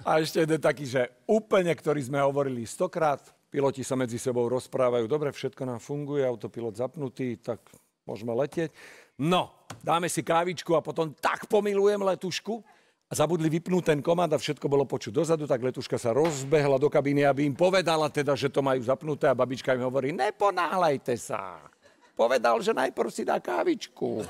A ešte jeden taký, že úplne, ktorý sme hovorili stokrát, piloti sa medzi sebou rozprávajú, dobre, všetko nám funguje, autopilot zapnutý, tak môžeme letieť. No, dáme si kávičku a potom tak pomilujem letušku, a zabudli vypnúť ten komand a všetko bolo počuť dozadu, tak letuška sa rozbehla do kabíny, aby im povedala teda, že to majú zapnuté a babička im hovorí, neponáhľajte sa. Povedal, že najprv si dá kávičku.